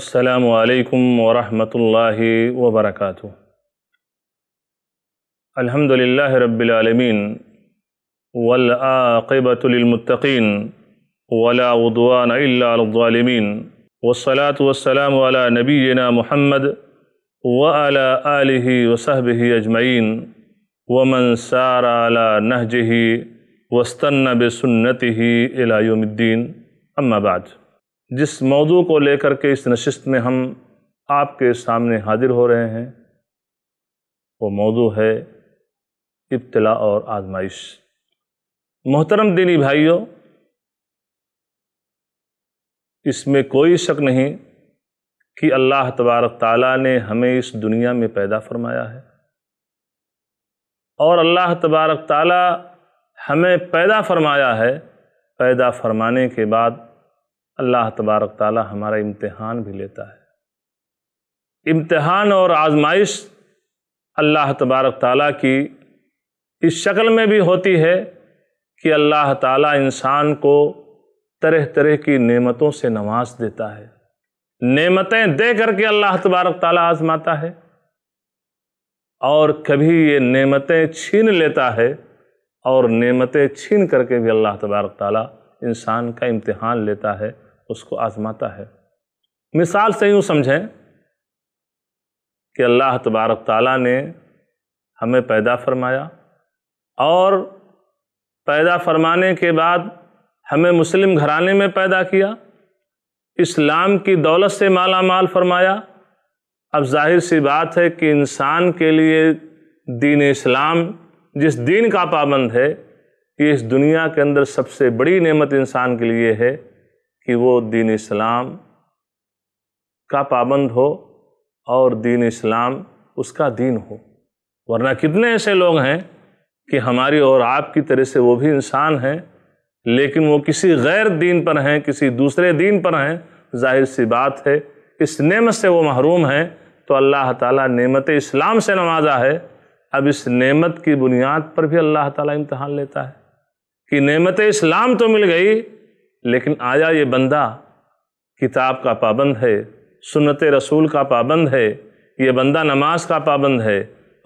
السلام عليكم ورحمة الله وبركاته الحمد لله رب العالمين والآقبة للمتقين ولا عدوان إلا على الظالمين والصلاة والسلام على نبينا محمد وعلى آله وصحبه أجمعين ومن سار على نهجه واستنى بسنته إلى يوم الدين أما بعد जिस मौजू को लेकर के इस नशस्त में हम आपके सामने हाजिर हो रहे हैं वो मौजू है इब्तला और आजमाइश मोहतरम दीनी भाइयों इसमें कोई शक नहीं कि अल्लाह तबारक ताला ने हमें इस दुनिया में पैदा फरमाया है और अल्लाह तबारक ताला हमें पैदा फरमाया है पैदा फरमाने के बाद अल्लाह तबारक ताला हमारा इम्तिहान भी लेता है इम्तिहान और आजमाइश अल्लाह तबारक ताला की इस शक्ल में भी होती है कि अल्लाह ताला इंसान को तरह तरह की नेमतों से नवाज देता है नेमतें दे करके अल्लाह तबारक ताला आजमाता है और कभी ये नेमतें छीन लेता है और नेमतें छीन करके भी अल्लाह तबारक ताला इंसान का इम्तिहान लेता है उसको आजमाता है मिसाल से यूँ समझें कि अल्लाह तबारक ताली ने हमें पैदा फरमाया और पैदा फरमाने के बाद हमें मुस्लिम घराने में पैदा किया इस्लाम की दौलत से माला माल फरमाया अब जाहिर सी बात है कि इंसान के लिए दीन इस्लाम जिस दीन का पाबंद है ये इस दुनिया के अंदर सबसे बड़ी नेमत इंसान के लिए है कि वो दीन इस्लाम का पाबंद हो और दीन इस्लाम उसका दीन हो वरना कितने ऐसे लोग हैं कि हमारी और आपकी तरह से वो भी इंसान हैं लेकिन वो किसी गैर दीन पर हैं किसी दूसरे दीन पर हैं जाहिर सी बात है इस नेमत से वो महरूम हैं तो अल्लाह ताला नेमत इस्लाम से नवाजा है अब इस नेमत की बुनियाद पर भी अल्लाह ताला इम्तहान लेता है कि नेमत इस्लाम तो मिल गई लेकिन आया ये बंदा किताब का पाबंद है सुनत रसूल का पाबंद है ये बंदा नमाज का पाबंद है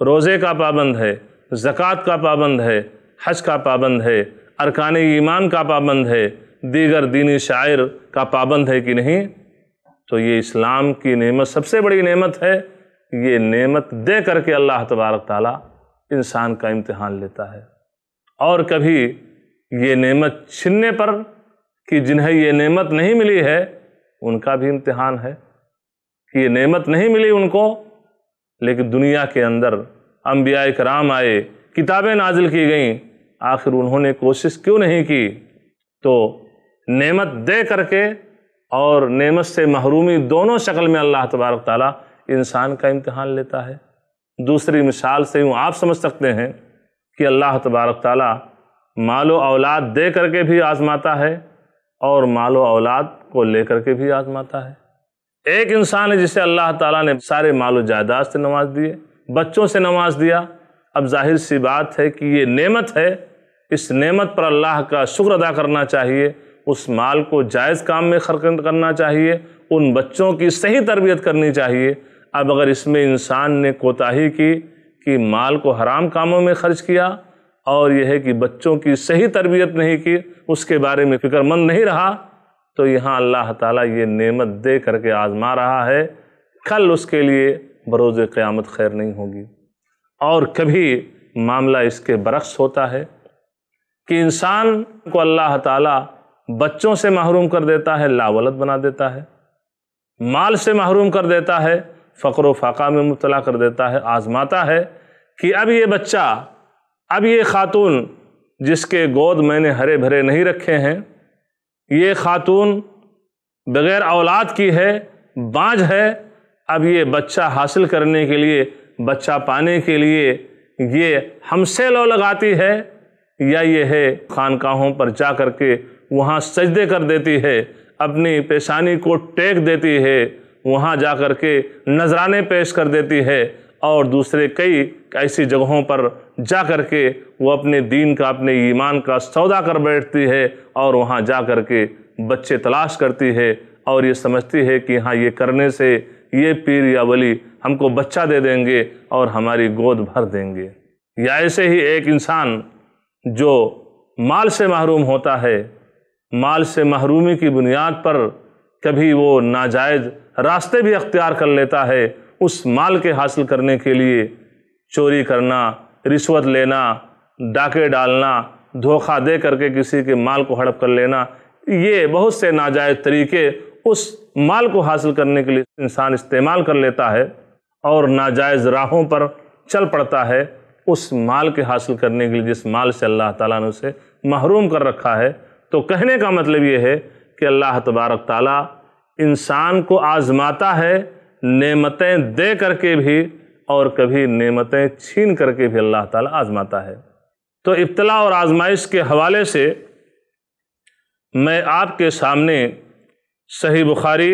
रोज़े का पाबंद है ज़क़़त का पाबंद है हज का पाबंद है अरकान ईमान का पाबंद है दीगर दीनी शायर का पाबंद है कि नहीं तो ये इस्लाम की नेमत सबसे बड़ी नेमत है ये नेमत दे करके अल्लाह तबारक ताला इंसान का इम्तहान लेता है और कभी ये नेमत छीनने पर कि जिन्हें ये नेमत नहीं मिली है उनका भी इम्तिहान है कि ये नेमत नहीं मिली उनको लेकिन दुनिया के अंदर अम्बिया कराम आए किताबें नाजिल की गईं आखिर उन्होंने कोशिश क्यों नहीं की तो नेमत दे करके और नेमत से महरूमी दोनों शक्ल में अल्लाह तबारक ताली इंसान का इम्तहान लेता है दूसरी मिसाल से यूँ आप समझ सकते हैं कि अल्लाह तबारक ताली मालो औलाद दे करके भी आजमाता है और माल व औलाद को लेकर के भी आजमाता है एक इंसान है जिसे अल्लाह ताला ने सारे माल जायदाद से नवाज दिए बच्चों से नवाज दिया अब जाहिर सी बात है कि ये नेमत है इस नेमत पर अल्लाह का शुक्र अदा करना चाहिए उस माल को जायज़ काम में खर्च करना चाहिए उन बच्चों की सही तरबियत करनी चाहिए अब अगर इसमें इंसान ने कोताही की कि माल को हराम कामों में खर्च किया और यह है कि बच्चों की सही तरबियत नहीं की उसके बारे में फ़िक्रमंद नहीं रहा तो यहाँ अल्लाह ताला ये नेमत दे करके आज़मा रहा है कल उसके लिए बरोज़ क़्यामत खैर नहीं होगी और कभी मामला इसके बरक्स होता है कि इंसान को अल्लाह ताला बच्चों से महरूम कर देता है लावलत बना देता है माल से महरूम कर देता है फ़क्र फाका में मुबला कर देता है आज़माता है कि अब ये बच्चा अब ये खातून जिसके गोद मैंने हरे भरे नहीं रखे हैं ये खातून बग़ैर औलाद की है बाँझ है अब ये बच्चा हासिल करने के लिए बच्चा पाने के लिए ये हमसे लो लगाती है या ये है खानकाहों पर जा कर के वहाँ सजदे कर देती है अपनी पेशानी को टेक देती है वहाँ जा कर के नजराने पेश कर देती है और दूसरे कई ऐसी जगहों पर जा कर के वो अपने दीन का अपने ईमान का सौदा कर बैठती है और वहाँ जा कर के बच्चे तलाश करती है और ये समझती है कि हाँ ये करने से ये पीर या वली हमको बच्चा दे देंगे और हमारी गोद भर देंगे या ऐसे ही एक इंसान जो माल से महरूम होता है माल से महरूमी की बुनियाद पर कभी वो नाजायज़ रास्ते भी अख्तियार कर लेता है उस माल के हासिल करने के लिए चोरी करना रिश्वत लेना डाके डालना धोखा दे करके किसी के माल को हड़प कर लेना ये बहुत से नाजायज़ तरीके उस माल को हासिल करने के लिए इंसान इस्तेमाल कर लेता है और नाजायज़ राहों पर चल पड़ता है उस माल के हासिल करने के लिए जिस माल से अल्लाह ताला ने उसे महरूम कर रखा है तो कहने का मतलब ये है कि अल्लाह तबारक ताला इंसान को आज़माता है नेमतें दे करके भी और कभी नेमतें छीन करके भी अल्लाह ताला आजमाता है तो इब्तला और आजमाइश के हवाले से मैं आपके सामने सही बुखारी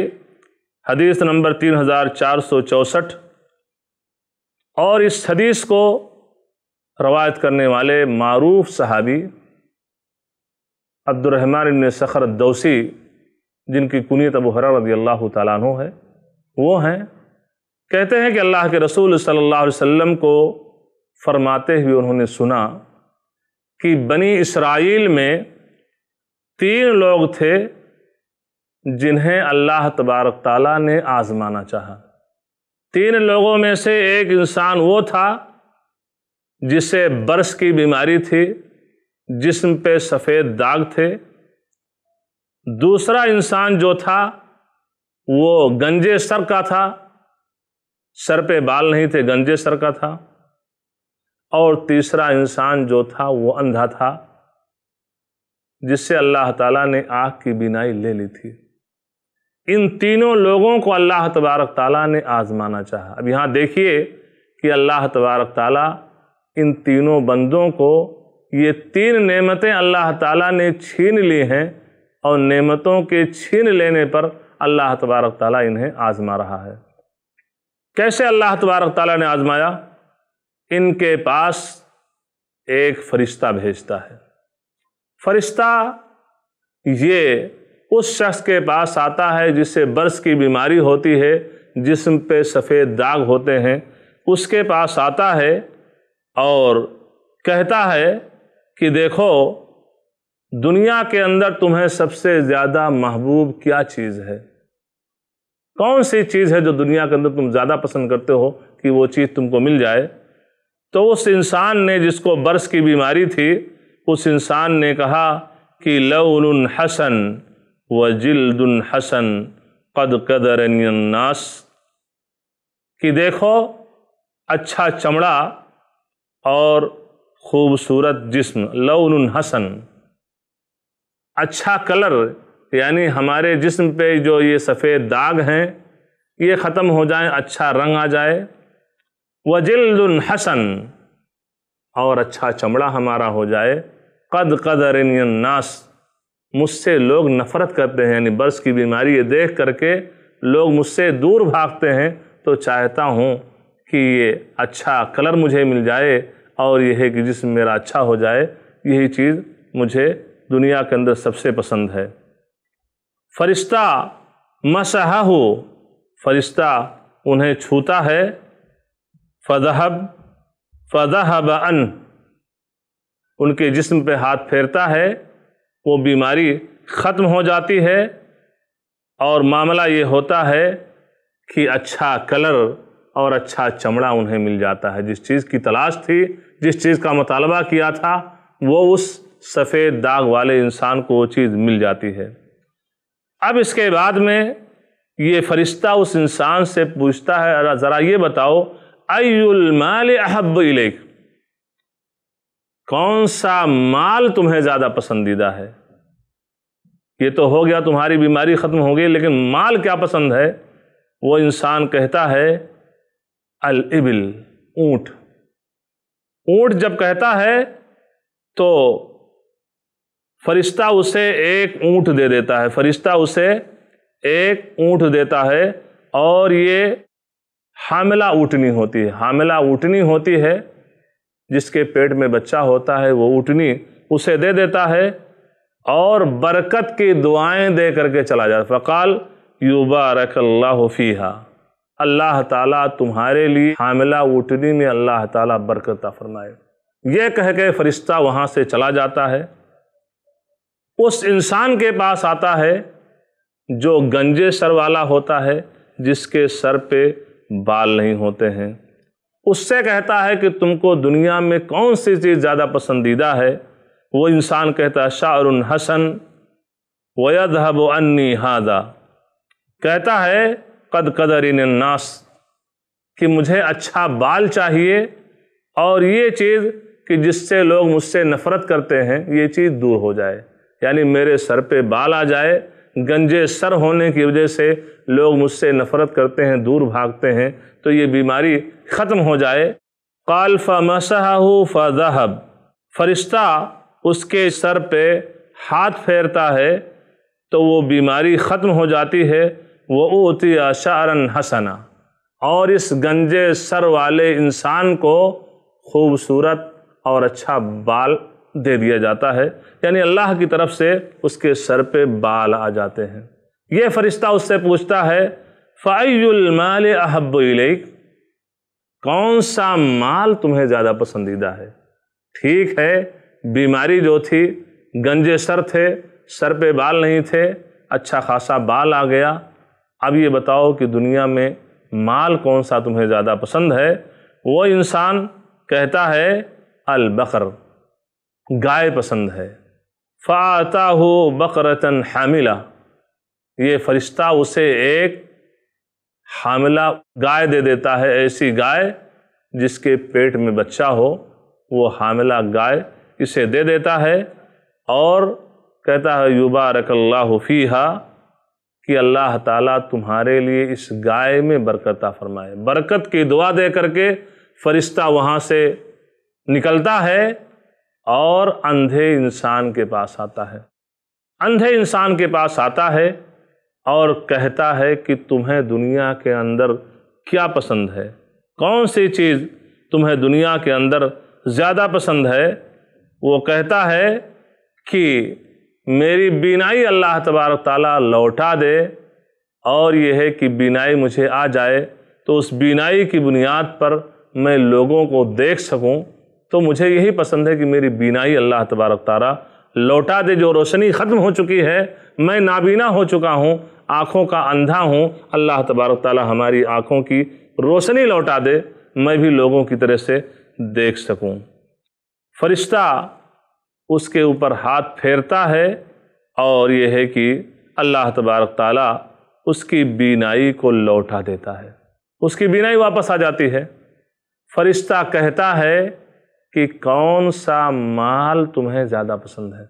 हदीस नंबर तीन हज़ार चार सौ चौंसठ और इस हदीस को रवायत करने वाले मरूफ सहाबी अब्दुलरहमान सखर दौसी जिनकी कुनीत अबू हर रदी अल्लाह तु है वो हैं कहते हैं कि अल्लाह के रसूल सल्लल्लाहु अलैहि वसल्लम को फरमाते हुए उन्होंने सुना कि बनी इसराइल में तीन लोग थे जिन्हें अल्लाह तबारक ताला ने आज़माना चाहा तीन लोगों में से एक इंसान वो था जिसे बर्स की बीमारी थी जिस्म पे सफ़ेद दाग थे दूसरा इंसान जो था वो गंजे सर का था सर पे बाल नहीं थे गंजे सर का था और तीसरा इंसान जो था वो अंधा था जिससे अल्लाह ताला ने आँख की बिनाई ले ली थी इन तीनों लोगों को अल्लाह तबारक ताला ने आज़माना चाहा अब यहाँ देखिए कि अल्लाह तबारक ताला इन तीनों बंदों को ये तीन नेमतें अल्लाह ताला ने छीन ली हैं और नेमतों के छीन लेने पर अल्लाह तबारक ताली इन्हें आज़मा रहा है कैसे अल्लाह तबारक ताली ने आज़माया इनके पास एक फ़रिश्ता भेजता है फ़रिश्ता ये उस शख्स के पास आता है जिससे बर्स की बीमारी होती है जिसम पे सफ़ेद दाग होते हैं उसके पास आता है और कहता है कि देखो दुनिया के अंदर तुम्हें सबसे ज़्यादा महबूब क्या चीज़ है कौन सी चीज़ है जो दुनिया के अंदर तुम ज़्यादा पसंद करते हो कि वो चीज़ तुमको मिल जाए तो उस इंसान ने जिसको बर्स की बीमारी थी उस इंसान ने कहा कि लउन हसन व जिल्दन हसन कद कदर नास कि देखो अच्छा चमड़ा और खूबसूरत जिस्म लउन हसन अच्छा कलर यानी हमारे जिस्म पे जो ये सफ़ेद दाग हैं ये ख़त्म हो जाए अच्छा रंग आ जाए वजिल्दन हसन और अच्छा चमड़ा हमारा हो जाए कद कदर नास मुझसे लोग नफ़रत करते हैं यानी बर्स की बीमारी ये देख करके लोग मुझसे दूर भागते हैं तो चाहता हूँ कि ये अच्छा कलर मुझे मिल जाए और यह कि जिसम मेरा अच्छा हो जाए यही चीज़ मुझे दुनिया के अंदर सबसे पसंद है फरिश्ता मसहा हो फरिश्ता उन्हें छूता है फदहब फदहब अन उनके जिस्म पे हाथ फेरता है वो बीमारी ख़त्म हो जाती है और मामला ये होता है कि अच्छा कलर और अच्छा चमड़ा उन्हें मिल जाता है जिस चीज़ की तलाश थी जिस चीज़ का मतालबा किया था वो उस सफ़ेद दाग वाले इंसान को वो चीज़ मिल जाती है अब इसके बाद में ये फरिश्ता उस इंसान से पूछता है ज़रा ये बताओ अयुलमाल अहब इलेख कौन सा माल तुम्हें ज़्यादा पसंदीदा है ये तो हो गया तुम्हारी बीमारी ख़त्म हो गई लेकिन माल क्या पसंद है वो इंसान कहता है अल इबिल ऊँट ऊँट जब कहता है तो फरिश्ता उसे एक ऊँट दे देता है फरिश्ता उसे एक ऊँट देता है और ये हामिला ऊटनी होती है हामिला ऊटनी होती है जिसके पेट में बच्चा होता है वो ऊटनी उसे दे देता है और बरकत की दुआएं दे करके चला जाता फ़काल युबारक अल्लाह फ़ीहा अल्लाह ताला तुम्हारे लिए हामिला ऊटनी में अल्लाह ताला बरकत फरमाए यह कह के फरिश्ता वहाँ से चला जाता है उस इंसान के पास आता है जो गंजे सर वाला होता है जिसके सर पे बाल नहीं होते हैं उससे कहता है कि तुमको दुनिया में कौन सी चीज़ ज़्यादा पसंदीदा है वो इंसान कहता है शाहरुन हसन वयदहब अन्नी हादा कहता है कद कदर नास कि मुझे अच्छा बाल चाहिए और ये चीज़ कि जिससे लोग मुझसे नफ़रत करते हैं ये चीज़ दूर हो जाए यानी मेरे सर पे बाल आ जाए गंजे सर होने की वजह से लोग मुझसे नफरत करते हैं दूर भागते हैं तो ये बीमारी ख़त्म हो जाए काल फ़मसहू फ़हब फरिश्ता उसके सर पे हाथ फेरता है तो वो बीमारी ख़त्म हो जाती है वो उती अशारन हसना और इस गंजे सर वाले इंसान को खूबसूरत और अच्छा बाल दे दिया जाता है यानी अल्लाह की तरफ से उसके सर पे बाल आ जाते हैं ये फरिश्ता उससे पूछता है फ़ाइलमाल अहब कौन सा माल तुम्हें ज़्यादा पसंदीदा है ठीक है बीमारी जो थी गंजे सर थे सर पे बाल नहीं थे अच्छा खासा बाल आ गया अब ये बताओ कि दुनिया में माल कौन सा तुम्हें ज़्यादा पसंद है वो इंसान कहता है अलबकर गाय पसंद है फ़ाता हो बकरतन हामिला ये फरिश्ता उसे एक हामिला गाय दे देता है ऐसी गाय जिसके पेट में बच्चा हो वो हामिला गाय इसे दे देता है और कहता है युबा रकल्ला हा कि अल्लाह ताला तुम्हारे लिए इस गाय में बरकत फरमाए बरकत की दुआ दे करके फ़रिश्ता वहाँ से निकलता है और अंधे इंसान के पास आता है अंधे इंसान के पास आता है और कहता है कि तुम्हें दुनिया के अंदर क्या पसंद है कौन सी चीज़ तुम्हें दुनिया के अंदर ज़्यादा पसंद है वो कहता है कि मेरी बीनाई अल्लाह तबारक ताला लौटा दे और यह है कि बीनाई मुझे आ जाए तो उस बीनाई की बुनियाद पर मैं लोगों को देख सकूं तो मुझे यही पसंद है कि मेरी बीनाई अल्लाह तबारक तारा लौटा दे जो रोशनी ख़त्म हो चुकी है मैं नाबीना हो चुका हूँ आँखों का अंधा हूँ अल्लाह तबारक ताली हमारी आँखों की रोशनी लौटा दे मैं भी लोगों की तरह से देख सकूँ फरिश्ता उसके ऊपर हाथ फेरता है और यह है कि अल्लाह तबारक ताला उसकी बीनाई को लौटा देता है उसकी बीनाई वापस आ जाती है फरिश्ता कहता है कि कौन सा माल तुम्हें ज़्यादा पसंद है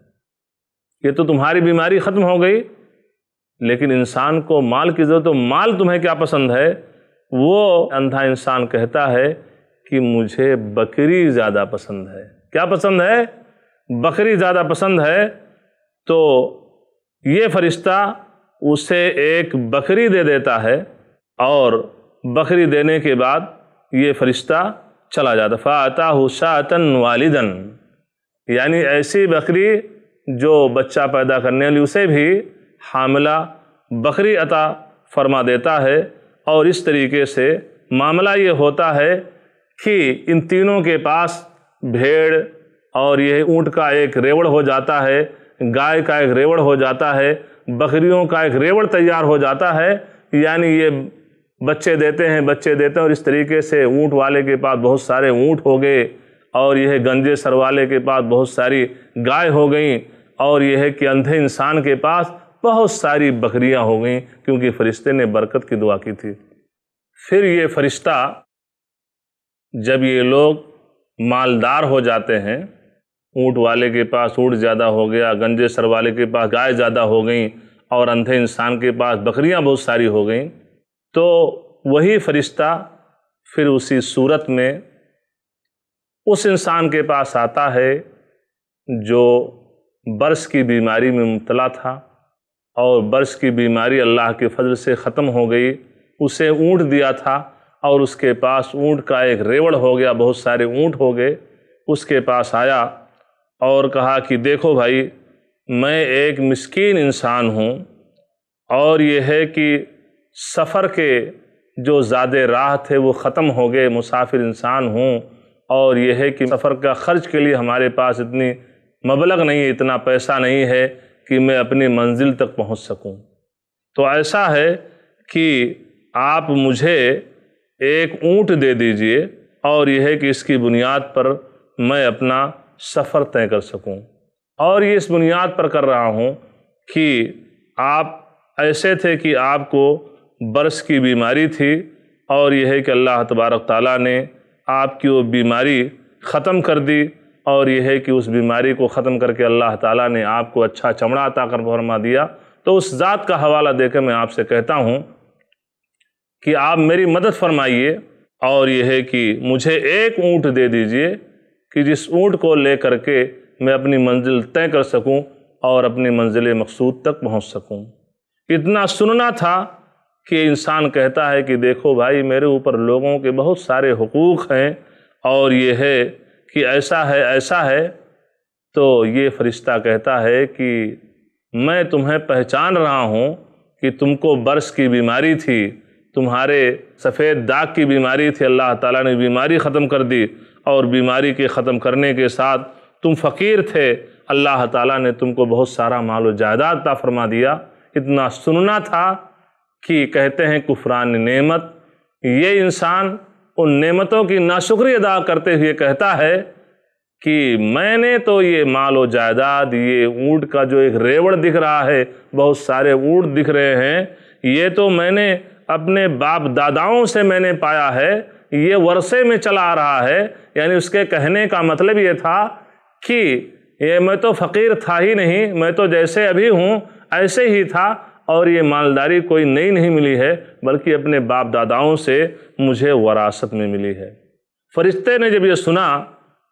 ये तो तुम्हारी बीमारी ख़त्म हो गई लेकिन इंसान को माल की ज़रूरत तो माल तुम्हें क्या पसंद है वो अंधा इंसान कहता है कि मुझे बकरी ज़्यादा पसंद है क्या पसंद है बकरी ज़्यादा पसंद है तो ये फरिश्ता उसे एक बकरी दे देता है और बकरी देने के बाद ये फरिश्ता चला जाता फ़ाता शातन वालिदन यानी ऐसी बकरी जो बच्चा पैदा करने वाली उसे भी हामला बकरी अता फरमा देता है और इस तरीके से मामला ये होता है कि इन तीनों के पास भेड़ और यह ऊँट का एक रेवड़ हो जाता है गाय का एक रेवड़ हो जाता है बकरियों का एक रेवड़ तैयार हो जाता है यानी ये बच्चे देते हैं बच्चे देते हैं और इस तरीके से ऊँट वाले के पास बहुत सारे ऊँट हो गए और यह गंजे सर वाले के पास बहुत सारी गाय हो गई और यह कि अंधे इंसान के पास बहुत सारी बकरियां हो गई क्योंकि फरिश्ते ने बरकत की दुआ की थी फिर ये फरिश्ता जब ये लोग मालदार हो जाते हैं ऊँट वाले के पास ऊँट ज़्यादा हो गया गंजे सर वाले के पास गाय ज़्यादा हो गई और अंधे इंसान के पास बकरियां बहुत सारी हो गई तो वही फरिश्ता फिर उसी सूरत में उस इंसान के पास आता है जो बर्स की बीमारी में मुबतला था और बर्स की बीमारी अल्लाह के फजल से ख़त्म हो गई उसे ऊँट दिया था और उसके पास ऊँट का एक रेवड़ हो गया बहुत सारे ऊँट हो गए उसके पास आया और कहा कि देखो भाई मैं एक मस्किन इंसान हूँ और यह है कि सफ़र के जो ज़्यादा राह थे वो ख़त्म हो गए मुसाफिर इंसान हूँ और यह है कि सफ़र का ख़र्च के लिए हमारे पास इतनी मबलग नहीं है इतना पैसा नहीं है कि मैं अपनी मंजिल तक पहुँच सकूँ तो ऐसा है कि आप मुझे एक ऊँट दे दीजिए और यह है कि इसकी बुनियाद पर मैं अपना सफ़र तय कर सकूँ और ये इस बुनियाद पर कर रहा हूँ कि आप ऐसे थे कि आपको बरस की बीमारी थी और यह है कि अल्लाह तबारक ताली ने आपकी वो बीमारी ख़त्म कर दी और यह है कि उस बीमारी को ख़त्म करके अल्लाह ताला ने आपको अच्छा चमड़ा अता कर फरमा दिया तो उस ज़ात का हवाला देकर मैं आपसे कहता हूँ कि आप मेरी मदद फरमाइए और यह है कि मुझे एक ऊँट दे दीजिए कि जिस ऊँट को ले कर के मैं अपनी मंजिल तय कर सकूँ और अपनी मंजिल मकसूद तक पहुँच सकूँ इतना सुनना था कि इंसान कहता है कि देखो भाई मेरे ऊपर लोगों के बहुत सारे हकूक़ हैं और ये है कि ऐसा है ऐसा है तो ये फरिश्ता कहता है कि मैं तुम्हें पहचान रहा हूँ कि तुमको बर्स की बीमारी थी तुम्हारे सफ़ेद दाग की बीमारी थी अल्लाह ताला ने बीमारी ख़त्म कर दी और बीमारी के ख़त्म करने के साथ तुम फ़कीर थे अल्लाह ताला ने तुमको बहुत सारा माल जायदाद ता फरमा दिया इतना सुनना था कि कहते हैं कुफरान नेमत ये इंसान उन नेमतों की नाशुक्री अदा करते हुए कहता है कि मैंने तो ये माल व जायदाद ये ऊँट का जो एक रेवड़ दिख रहा है बहुत सारे ऊँट दिख रहे हैं ये तो मैंने अपने बाप दादाओं से मैंने पाया है ये वर्षे में चला आ रहा है यानी उसके कहने का मतलब ये था कि ये मैं तो फ़कीर था ही नहीं मैं तो जैसे अभी हूँ ऐसे ही था और ये मालदारी कोई नई नहीं मिली है बल्कि अपने बाप दादाओं से मुझे वरासत में मिली है फरिश्ते ने जब यह सुना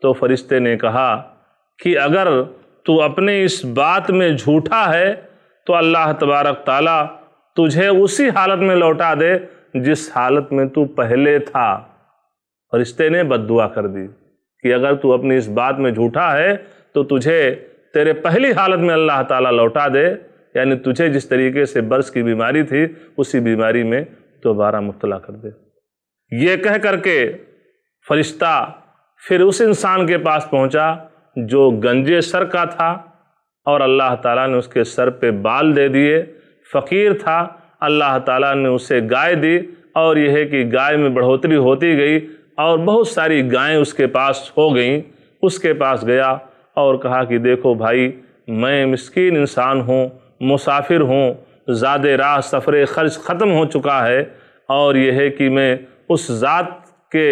तो फरिश्ते ने कहा कि अगर तू अपने इस बात में झूठा है तो अल्लाह तबारक ताला तुझे उसी हालत में लौटा दे जिस हालत में तू पहले था फरिश्ते ने बददुआ कर दी कि अगर तू अपनी इस बात में झूठा है तो तुझे तेरे पहली हालत में अल्लाह ताला लौटा दे यानी तुझे जिस तरीके से बर्स की बीमारी थी उसी बीमारी में दोबारा मुबतला कर दे ये कह करके फरिश्ता फिर उस इंसान के पास पहुंचा जो गंजे सर का था और अल्लाह ताला ने उसके सर पे बाल दे दिए फ़कीर था अल्लाह ताला ने उसे गाय दी और यह है कि गाय में बढ़ोतरी होती गई और बहुत सारी गायें उसके पास हो गईं उसके पास गया और कहा कि देखो भाई मैं मस्किन इंसान हूँ मुसाफिर हूँ ज़्यादा राह सफ़र खर्च ख़त्म हो चुका है और यह है कि मैं उस ज़ात के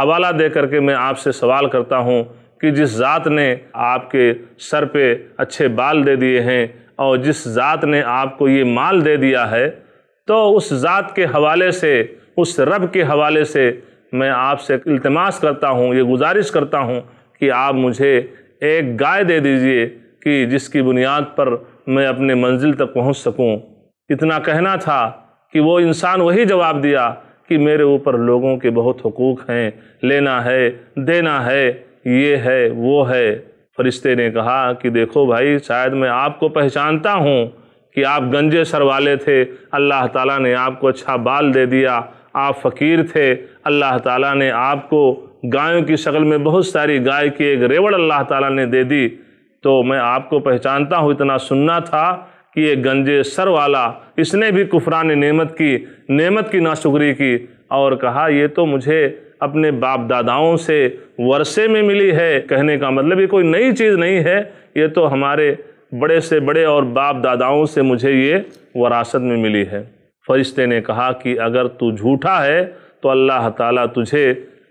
हवाला दे करके मैं आपसे सवाल करता हूँ कि जिस ज़ात ने आपके सर पे अच्छे बाल दे दिए हैं और जिस ज़ात ने आपको ये माल दे दिया है तो उस ज़ात के हवाले से उस रब के हवाले से मैं आपसे इल्तमास करता हूँ ये गुजारिश करता हूँ कि आप मुझे एक गाय दे दीजिए कि जिसकी बुनियाद पर मैं अपने मंजिल तक पहुंच सकूं इतना कहना था कि वो इंसान वही जवाब दिया कि मेरे ऊपर लोगों के बहुत हकूक़ हैं लेना है देना है ये है वो है फरिश्ते ने कहा कि देखो भाई शायद मैं आपको पहचानता हूँ कि आप गंजे सर वाले थे अल्लाह ताला ने आपको अच्छा बाल दे दिया आप फ़कीर थे अल्लाह ताला ने आपको गायों की शक्ल में बहुत सारी गाय की एक रेवड़ अल्लाह ताला ने दे दी तो मैं आपको पहचानता हूँ इतना सुनना था कि ये गंजे सर वाला इसने भी कुफरान नेमत की नेमत की नाशुकरी की और कहा ये तो मुझे अपने बाप दादाओं से वर्षे में मिली है कहने का मतलब ये कोई नई चीज़ नहीं है ये तो हमारे बड़े से बड़े और बाप दादाओं से मुझे ये वरासत में मिली है फरिश्ते ने कहा कि अगर तू झूठा है तो अल्लाह ताला तुझे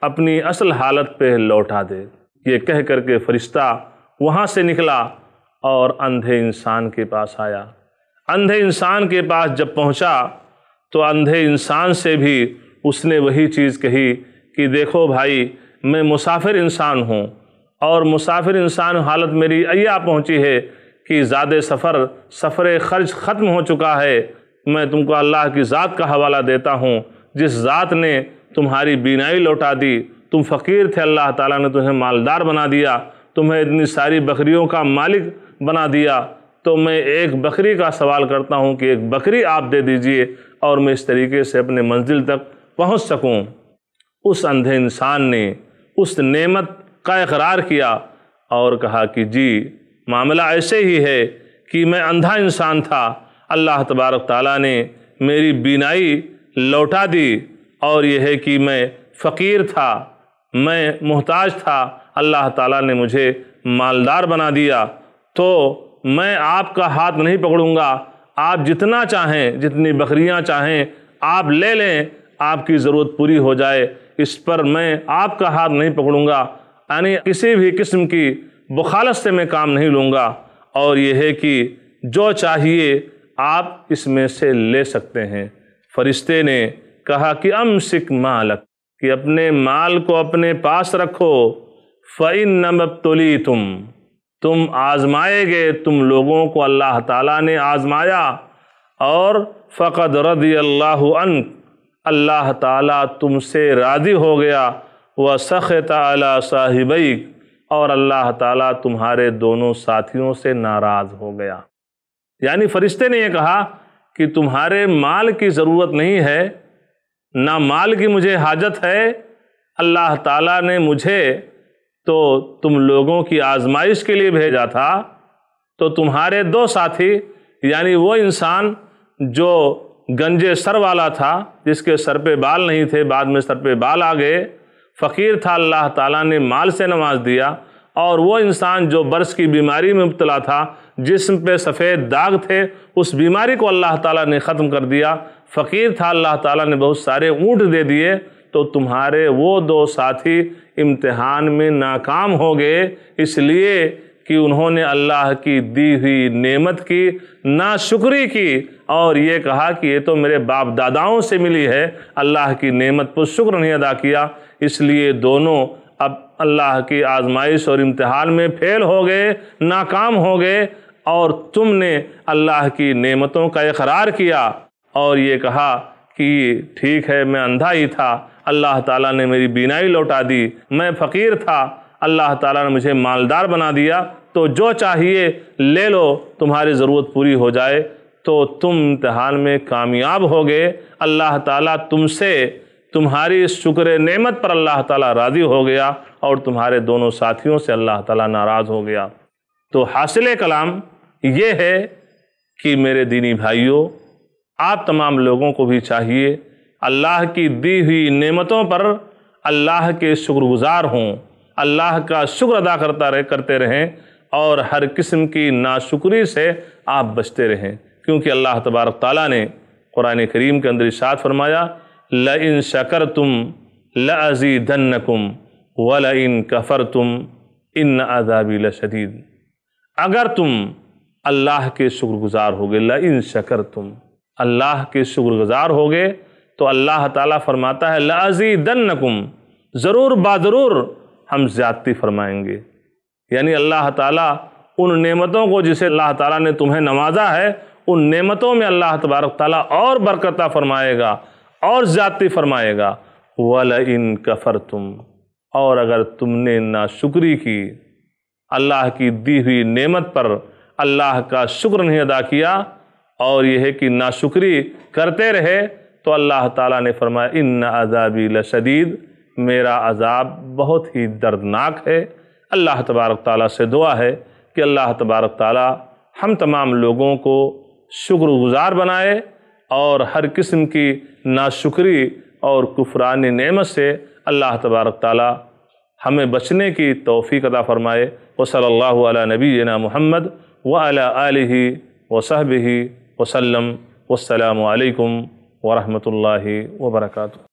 अपनी असल हालत पे लौटा दे ये कह करके फरिश्ता वहाँ से निकला और अंधे इंसान के पास आया अंधे इंसान के पास जब पहुँचा तो अंधे इंसान से भी उसने वही चीज़ कही कि देखो भाई मैं मुसाफिर इंसान हूँ और मुसाफिर इंसान हालत मेरी अया पहुँची है कि ज़्यादा सफ़र सफ़र खर्च ख़त्म हो चुका है मैं तुमको अल्लाह की ज़ात का हवाला देता हूँ जिस ज़ात ने तुम्हारी बीनाई लौटा दी तुम फ़कीर थे अल्लाह ताला ने तुम्हें मालदार बना दिया तुम्हें इतनी सारी बकरियों का मालिक बना दिया तो मैं एक बकरी का सवाल करता हूँ कि एक बकरी आप दे दीजिए और मैं इस तरीके से अपने मंजिल तक पहुँच सकूँ उस अंधे इंसान ने उस नेमत का इकरार किया और कहा कि जी मामला ऐसे ही है कि मैं अंधा इंसान था अल्लाह तबारक ताली ने मेरी बीनाई लौटा दी और यह है कि मैं फ़कीर था मैं मोहताज था अल्लाह ताला ने मुझे मालदार बना दिया तो मैं आपका हाथ नहीं पकड़ूंगा आप जितना चाहें जितनी बकरियां चाहें आप ले लें आपकी ज़रूरत पूरी हो जाए इस पर मैं आपका हाथ नहीं पकड़ूंगा यानी किसी भी किस्म की बुखालत से मैं काम नहीं लूँगा और यह है कि जो चाहिए आप इसमें से ले सकते हैं फरिश्ते ने कहा कि अम सिक मालक कि अपने माल को अपने पास रखो फ़ैन नमबतली तुम तुम आजमाए गए तुम लोगों को अल्लाह ताला ने आजमाया और फ़कत रदी अल्लाह अन अल्लाह ताला तुमसे राज़ी हो गया व सख़ तला साहिबई और अल्लाह ताला तुम्हारे दोनों साथियों से नाराज़ हो गया यानी फ़रिश्ते ने यह कहा कि तुम्हारे माल की ज़रूरत नहीं है ना माल की मुझे हाजत है अल्लाह ताला ने मुझे तो तुम लोगों की आजमाइश के लिए भेजा था तो तुम्हारे दो साथी यानी वो इंसान जो गंजे सर वाला था जिसके सर पे बाल नहीं थे बाद में सर पे बाल आ गए फ़कीर था अल्लाह ताला ने माल से नमाज दिया और वो इंसान जो बर्स की बीमारी में मुबतला था जिसम पे सफ़ेद दाग थे उस बीमारी को अल्लाह ताला ने ख़त्म कर दिया फ़कीर था अल्लाह ताला ने बहुत सारे ऊँट दे दिए तो तुम्हारे वो दो साथी इम्तहान में नाकाम हो गए इसलिए कि उन्होंने अल्लाह की दी हुई नेमत की ना शुक्री की और ये कहा कि ये तो मेरे बाप दादाओं से मिली है अल्लाह की नेमत पर शुक्र नहीं अदा किया इसलिए दोनों अब अल्लाह की आजमाइश और इम्तहान में फेल हो गए नाकाम हो गए और तुमने अल्लाह की नेमतों का इकरार किया और ये कहा कि ठीक है मैं अंधा ही था अल्लाह ताला ने मेरी बीनाई लौटा दी मैं फ़कीर था अल्लाह ताला ने मुझे मालदार बना दिया तो जो चाहिए ले लो तुम्हारी ज़रूरत पूरी हो जाए तो तुम इम्तहान में कामयाब हो गए अल्लाह ताला तुमसे तुम्हारी शुक्र नेमत पर अल्लाह ताला राज़ी हो गया और तुम्हारे दोनों साथियों से अल्लाह ताला नाराज़ हो गया तो हासिल कलाम ये है कि मेरे दीनी भाइयों आप तमाम लोगों को भी चाहिए अल्लाह की दी हुई नेमतों पर अल्लाह के शुक्रगुजार हों अल्लाह का शुक्र अदा करता रहे करते रहें और हर किस्म की नाशुक्री से आप बचते रहें क्योंकि अल्लाह तबारक ताली ने कुरान करीम के अंदर इशात फरमाया ल इन शकर तुम ल अजी धन्नकुम व ल इन कफ़र तुम इन अजाबी शदीद अगर तुम अल्लाह के शुक्रगुजार होगे ल इन शकर तुम अल्लाह के शुक्रगुजार होगे तो अल्लाह ताला फरमाता है लाजी दन्नकुम ज़रूर बाज़रूर हम ज़्यादती फरमाएंगे यानी अल्लाह ताला उन नेमतों को जिसे अल्लाह ताला ने तुम्हें नवाजा है उन नेमतों में अल्लाह तबारक ताला और बरकता फरमाएगा और ज़्यादती फरमाएगा वल इन कफ़र तुम और अगर तुमने ना शुक्री की अल्लाह की दी हुई नेमत पर अल्लाह का शुक्र नहीं अदा किया और यह कि नाशुक्री करते रहे तो अल्लाह ताला ने फरमाया इन अजाबी लशदीद मेरा अजाब बहुत ही दर्दनाक है अल्लाह तबारक ताला से दुआ है कि अल्लाह तबारक ताली हम तमाम लोगों को शुक्रगुजार बनाए और हर किस्म की नाशुक्री और कुफरानी नेमत से अल्लाह तबारक ताला हमें बचने की तोफ़ी अदा फ़रमाए व सल्ला नबीना महमद व अला ही वसलम वालकम ورحمة الله وبركاته